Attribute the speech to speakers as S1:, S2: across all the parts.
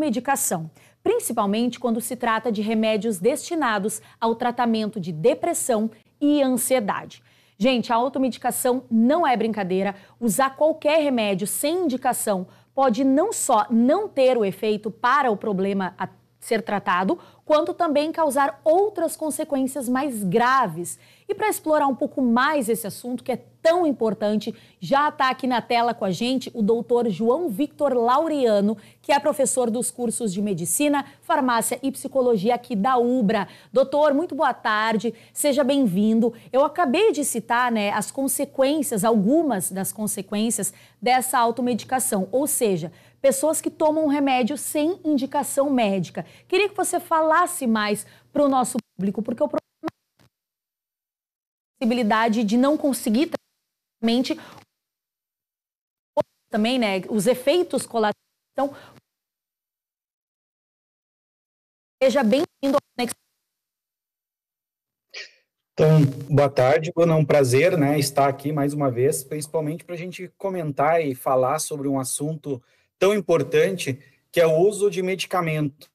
S1: automedicação, principalmente quando se trata de remédios destinados ao tratamento de depressão e ansiedade. Gente, a automedicação não é brincadeira. Usar qualquer remédio sem indicação pode não só não ter o efeito para o problema a ser tratado, quanto também causar outras consequências mais graves e para explorar um pouco mais esse assunto que é tão importante, já está aqui na tela com a gente o doutor João Victor Laureano, que é professor dos cursos de Medicina, Farmácia e Psicologia aqui da UBRA. Doutor, muito boa tarde, seja bem-vindo. Eu acabei de citar né, as consequências, algumas das consequências dessa automedicação, ou seja, pessoas que tomam um remédio sem indicação médica. Queria que você falasse mais para o nosso público, porque o possibilidade de não conseguir mente também, né, os efeitos colaterais. Então, seja bem-vindo ao
S2: Então, boa tarde, Bruno. É um prazer né, estar aqui mais uma vez, principalmente para a gente comentar e falar sobre um assunto tão importante que é o uso de medicamentos.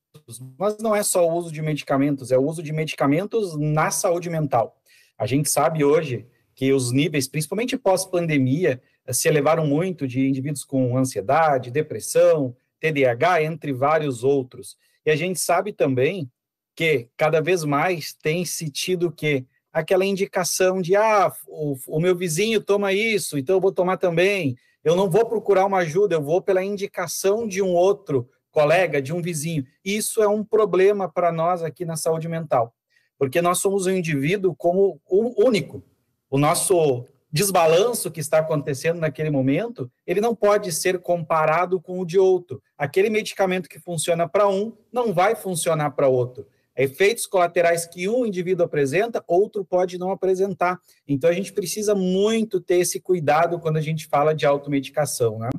S2: Mas não é só o uso de medicamentos, é o uso de medicamentos na saúde mental. A gente sabe hoje que os níveis, principalmente pós-pandemia, eh, se elevaram muito de indivíduos com ansiedade, depressão, TDAH, entre vários outros. E a gente sabe também que cada vez mais tem se tido que aquela indicação de ah, o, o, meu vizinho toma isso, então eu vou tomar também. Eu não vou procurar uma ajuda, eu vou pela indicação de um outro colega, de um vizinho. Isso é um problema para nós aqui na saúde mental porque nós somos um indivíduo como um único. O nosso desbalanço que está acontecendo naquele momento, ele não pode ser comparado com o de outro. Aquele medicamento que funciona para um não vai funcionar para outro. É efeitos colaterais que um indivíduo apresenta, outro pode não apresentar. Então a gente precisa muito ter esse cuidado quando a gente fala de automedicação, né?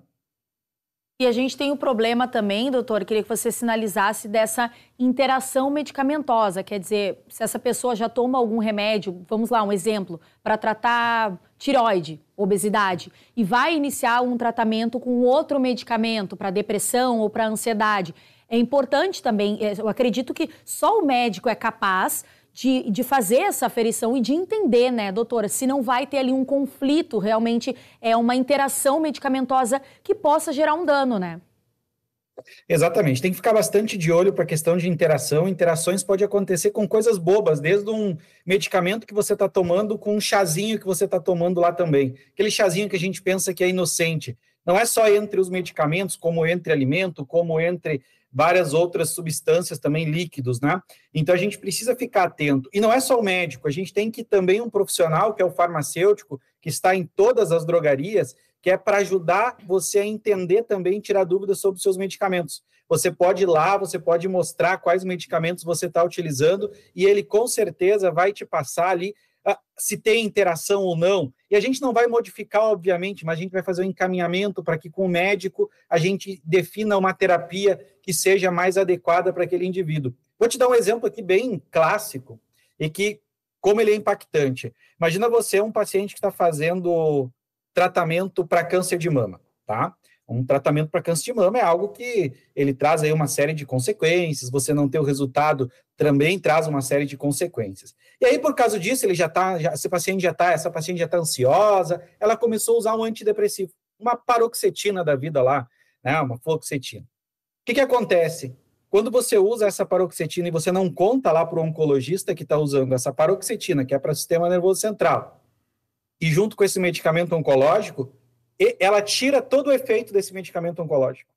S1: E a gente tem o problema também, doutor, queria que você sinalizasse dessa interação medicamentosa, quer dizer, se essa pessoa já toma algum remédio, vamos lá, um exemplo, para tratar tiroide, obesidade, e vai iniciar um tratamento com outro medicamento para depressão ou para ansiedade. É importante também, é, eu acredito que só o médico é capaz de, de fazer essa aferição e de entender, né, doutora, se não vai ter ali um conflito, realmente é uma interação medicamentosa que possa gerar um dano, né?
S2: Exatamente, tem que ficar bastante de olho para a questão de interação. Interações pode acontecer com coisas bobas, desde um medicamento que você está tomando com um chazinho que você está tomando lá também. Aquele chazinho que a gente pensa que é inocente. Não é só entre os medicamentos, como entre alimento, como entre várias outras substâncias também líquidos, né? Então a gente precisa ficar atento. E não é só o médico, a gente tem que também um profissional, que é o farmacêutico, que está em todas as drogarias, que é para ajudar você a entender também, tirar dúvidas sobre os seus medicamentos. Você pode ir lá, você pode mostrar quais medicamentos você está utilizando e ele com certeza vai te passar ali ah, se tem interação ou não. E a gente não vai modificar, obviamente, mas a gente vai fazer um encaminhamento para que com o médico a gente defina uma terapia que seja mais adequada para aquele indivíduo. Vou te dar um exemplo aqui bem clássico e que como ele é impactante. Imagina você um paciente que está fazendo tratamento para câncer de mama, tá? Um tratamento para câncer de mama é algo que ele traz aí uma série de consequências, você não ter o resultado também traz uma série de consequências. E aí, por causa disso, ele já está, esse paciente já está, essa paciente já está ansiosa, ela começou a usar um antidepressivo, uma paroxetina da vida lá, né? Uma fluoxetina que, que acontece? Quando você usa essa paroxetina e você não conta lá para o oncologista que está usando essa paroxetina, que é para o sistema nervoso central, e junto com esse medicamento oncológico, ela tira todo o efeito desse medicamento oncológico.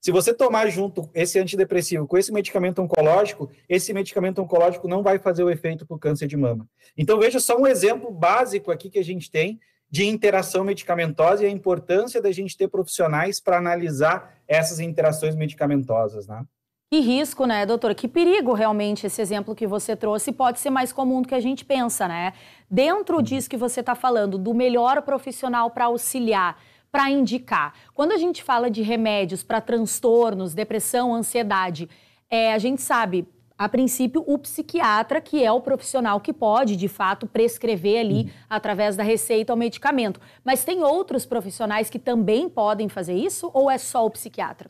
S2: Se você tomar junto esse antidepressivo com esse medicamento oncológico, esse medicamento oncológico não vai fazer o efeito para o câncer de mama. Então, veja só um exemplo básico aqui que a gente tem de interação medicamentosa e a importância da gente ter profissionais para analisar essas interações medicamentosas, né?
S1: Que risco, né, doutora? Que perigo realmente esse exemplo que você trouxe pode ser mais comum do que a gente pensa, né? Dentro uhum. disso que você está falando, do melhor profissional para auxiliar, para indicar. Quando a gente fala de remédios para transtornos, depressão, ansiedade, é, a gente sabe, a princípio, o psiquiatra, que é o profissional que pode, de fato, prescrever ali, uhum. através da receita, o medicamento. Mas tem outros profissionais que também podem fazer isso ou é só o psiquiatra?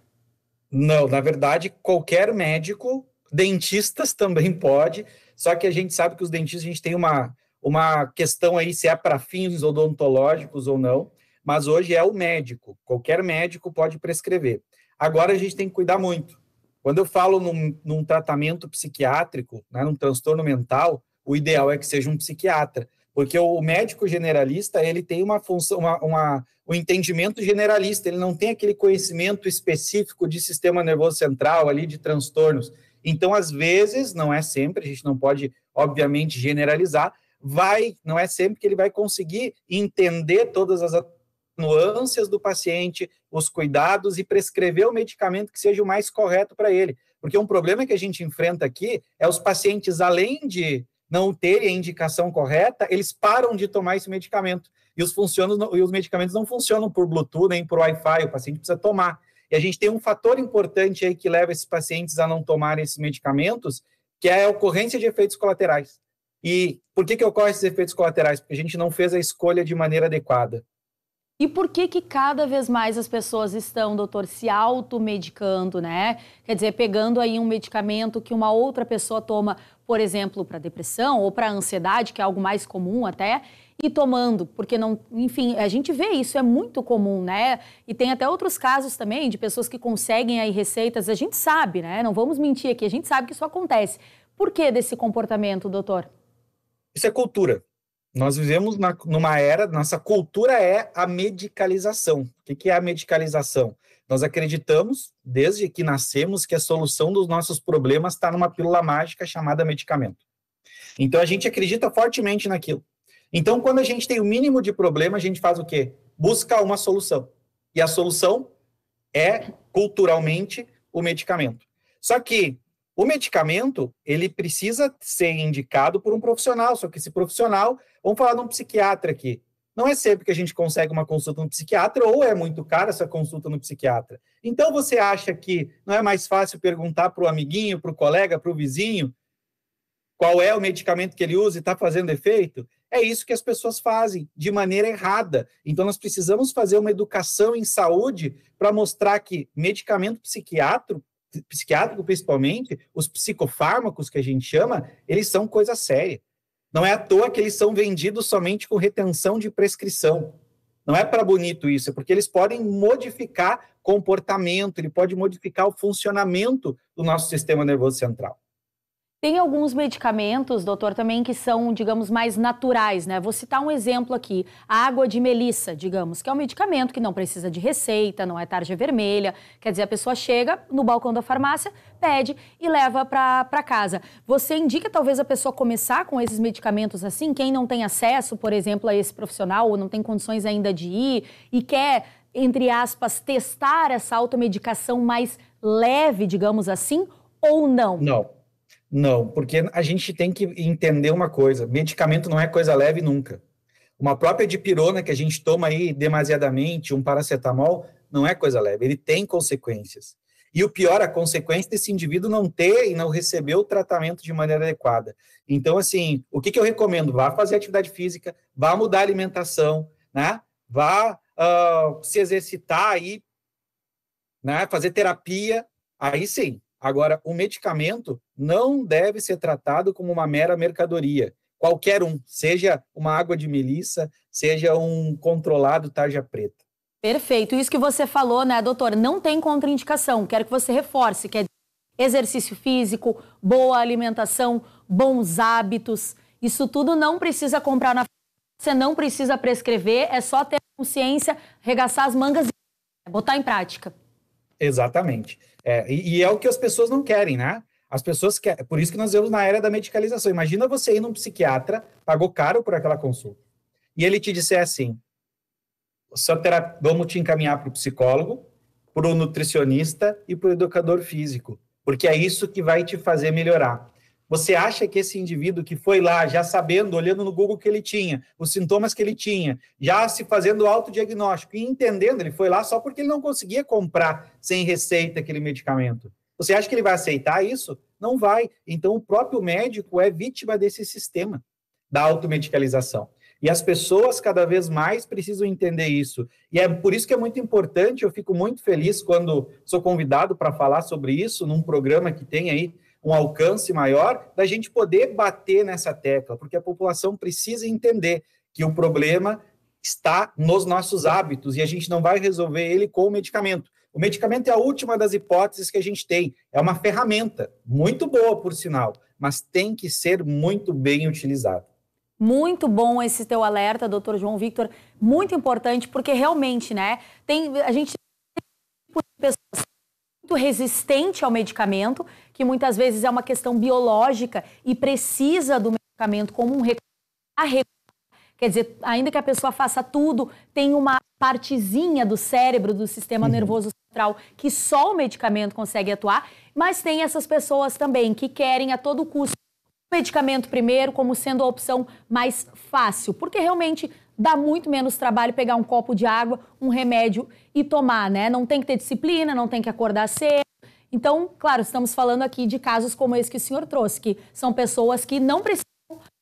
S2: Não, na verdade, qualquer médico, dentistas também pode, só que a gente sabe que os dentistas, a gente tem uma, uma questão aí se é para fins odontológicos ou não, mas hoje é o médico, qualquer médico pode prescrever. Agora a gente tem que cuidar muito quando eu falo num, num tratamento psiquiátrico, né, num transtorno mental, o ideal é que seja um psiquiatra, porque o médico generalista ele tem uma função, uma, uma, um entendimento generalista, ele não tem aquele conhecimento específico de sistema nervoso central ali de transtornos. Então, às vezes, não é sempre, a gente não pode, obviamente, generalizar, vai, não é sempre que ele vai conseguir entender todas as nuances do paciente, os cuidados e prescrever o medicamento que seja o mais correto para ele. Porque um problema que a gente enfrenta aqui é os pacientes, além de não terem a indicação correta, eles param de tomar esse medicamento. E os, funcionam, e os medicamentos não funcionam por Bluetooth nem por Wi-Fi, o paciente precisa tomar. E a gente tem um fator importante aí que leva esses pacientes a não tomar esses medicamentos, que é a ocorrência de efeitos colaterais. E por que, que ocorre esses efeitos colaterais? Porque a gente não fez a escolha de maneira adequada.
S1: E por que que cada vez mais as pessoas estão, doutor, se automedicando, né? Quer dizer, pegando aí um medicamento que uma outra pessoa toma, por exemplo, para depressão ou para ansiedade, que é algo mais comum até, e tomando, porque não, enfim, a gente vê isso, é muito comum, né? E tem até outros casos também de pessoas que conseguem aí receitas, a gente sabe, né? Não vamos mentir aqui, a gente sabe que isso acontece. Por que desse comportamento, doutor?
S2: Isso é cultura. Nós vivemos na, numa era, nossa cultura é a medicalização. O que, que é a medicalização? Nós acreditamos, desde que nascemos, que a solução dos nossos problemas está numa pílula mágica chamada medicamento. Então a gente acredita fortemente naquilo. Então, quando a gente tem o mínimo de problema, a gente faz o quê? Busca uma solução. E a solução é, culturalmente, o medicamento. Só que o medicamento, ele precisa ser indicado por um profissional, só que esse profissional, vamos falar de um psiquiatra aqui. Não é sempre que a gente consegue uma consulta no psiquiatra, ou é muito cara essa consulta no psiquiatra. Então, você acha que não é mais fácil perguntar para o amiguinho, para o colega, para o vizinho, qual é o medicamento que ele usa e está fazendo efeito? É isso que as pessoas fazem de maneira errada. Então, nós precisamos fazer uma educação em saúde para mostrar que medicamento psiquiátrico psiquiátrico principalmente, os psicofármacos que a gente chama, eles são coisa séria. Não é à toa que eles são vendidos somente com retenção de prescrição. Não é para bonito isso, é porque eles podem modificar comportamento, ele pode modificar o funcionamento do nosso sistema nervoso central.
S1: Tem alguns medicamentos, doutor, também que são, digamos, mais naturais, né? Vou citar um exemplo aqui. A água de melissa, digamos, que é um medicamento que não precisa de receita, não é tarja vermelha. Quer dizer, a pessoa chega no balcão da farmácia, pede e leva para casa. Você indica talvez a pessoa começar com esses medicamentos assim? Quem não tem acesso, por exemplo, a esse profissional ou não tem condições ainda de ir e quer, entre aspas, testar essa automedicação mais leve, digamos assim, ou não?
S2: Não. Não, porque a gente tem que entender uma coisa: medicamento não é coisa leve nunca. Uma própria dipirona que a gente toma aí demasiadamente, um paracetamol, não é coisa leve, ele tem consequências. E o pior, a consequência desse indivíduo não ter e não receber o tratamento de maneira adequada. Então, assim, o que, que eu recomendo? Vá fazer atividade física, vá mudar a alimentação, né? vá uh, se exercitar aí, né? fazer terapia, aí sim, Agora, o medicamento não deve ser tratado como uma mera mercadoria. Qualquer um, seja uma água de melissa, seja um controlado tarja preta.
S1: Perfeito. Isso que você falou, né, doutor? Não tem contraindicação. Quero que você reforce, que é exercício físico, boa alimentação, bons hábitos. Isso tudo não precisa comprar na você não precisa prescrever, é só ter consciência, regaçar as mangas e botar em prática.
S2: Exatamente. É, e, e, é o que as pessoas não querem, né? As pessoas querem, por isso que nós vemos na era da medicalização. Imagina você ir num psiquiatra, pagou caro por aquela consulta, e ele te disser assim: vamos te encaminhar para o psicólogo, para o nutricionista e para o educador físico, porque é isso que vai te fazer melhorar. Você acha que esse indivíduo que foi lá já sabendo, olhando no Google que ele tinha, os sintomas que ele tinha, já se fazendo autodiagnóstico e entendendo, ele foi lá só porque ele não conseguia comprar sem receita aquele medicamento. Você acha que ele vai aceitar isso? Não vai. Então, o próprio médico é vítima desse sistema da automedicalização. E as pessoas cada vez mais precisam entender isso. E é por isso que é muito importante, eu fico muito feliz quando sou convidado para falar sobre isso num programa que tem aí um alcance maior, da gente poder bater nessa tecla, porque a população precisa entender que o problema está nos nossos hábitos e a gente não vai resolver ele com o medicamento. O medicamento é a última das hipóteses que a gente tem, é uma ferramenta muito boa, por sinal, mas tem que ser muito bem utilizado.
S1: Muito bom esse teu alerta, doutor João Victor, muito importante, porque realmente, né, tem, a gente tem tipo pessoas muito resistente ao medicamento, que muitas vezes é uma questão biológica e precisa do medicamento como um recurso Quer dizer, ainda que a pessoa faça tudo, tem uma partezinha do cérebro, do sistema uhum. nervoso central, que só o medicamento consegue atuar, mas tem essas pessoas também que querem a todo custo o medicamento primeiro como sendo a opção mais fácil, porque realmente dá muito menos trabalho pegar um copo de água, um remédio e tomar, né? Não tem que ter disciplina, não tem que acordar cedo. Então, claro, estamos falando aqui de casos como esse que o senhor trouxe, que são pessoas que não precisam,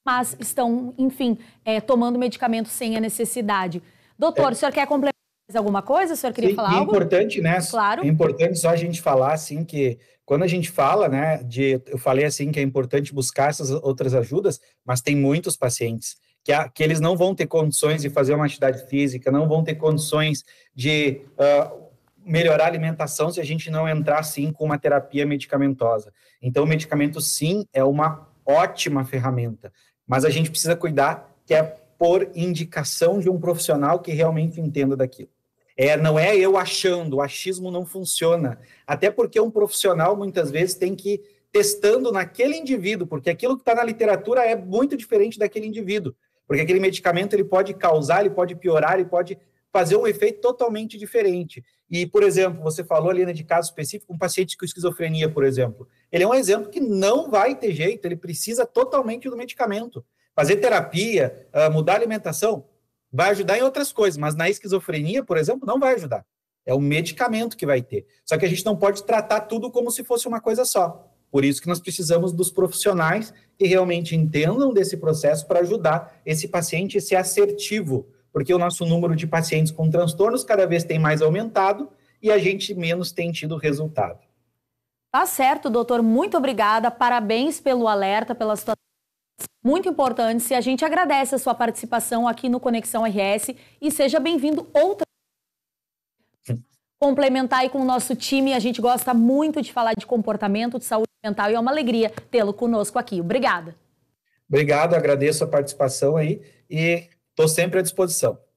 S1: mas estão, enfim, é, tomando medicamento sem a necessidade. Doutor, é. o senhor quer complementar mais alguma coisa? O senhor queria Sim, falar é algo? É importante, né? Claro. É importante
S2: só a gente falar, assim, que quando a gente fala, né, de, eu falei assim que é importante buscar essas outras ajudas, mas tem muitos pacientes que, a, que eles não vão ter condições de fazer uma atividade física, não vão ter condições de uh, melhorar a alimentação se a gente não entrar, sim, com uma terapia medicamentosa. Então, o medicamento, sim, é uma ótima ferramenta, mas a gente precisa cuidar que é por indicação de um profissional que realmente entenda daquilo. É, não é eu achando, o achismo não funciona. Até porque um profissional muitas vezes tem que ir testando naquele indivíduo, porque aquilo que está na literatura é muito diferente daquele indivíduo. Porque aquele medicamento ele pode causar, ele pode piorar, ele pode fazer um efeito totalmente diferente. E, por exemplo, você falou ali né, de caso específico, um paciente com esquizofrenia, por exemplo. Ele é um exemplo que não vai ter jeito, ele precisa totalmente do medicamento. Fazer terapia, ah, mudar alimentação, vai ajudar em outras coisas, mas na esquizofrenia, por exemplo, não vai ajudar. É o medicamento que vai ter. Só que a gente não pode tratar tudo como se fosse uma coisa só. Por isso que nós precisamos dos profissionais que realmente entendam desse processo para ajudar esse paciente a ser assertivo, porque o nosso número de pacientes com transtornos cada vez tem mais aumentado e a gente menos tem tido resultado.
S1: Tá certo, doutor. Muito obrigada. Parabéns pelo alerta, pela situação muito importante. E a gente agradece a sua participação aqui no Conexão RS e seja bem-vindo outra complementar aí com o nosso time. A gente gosta muito de falar de comportamento, de saúde mental e é uma alegria tê-lo conosco aqui. Obrigada.
S2: Obrigado, agradeço a participação aí e estou sempre à disposição.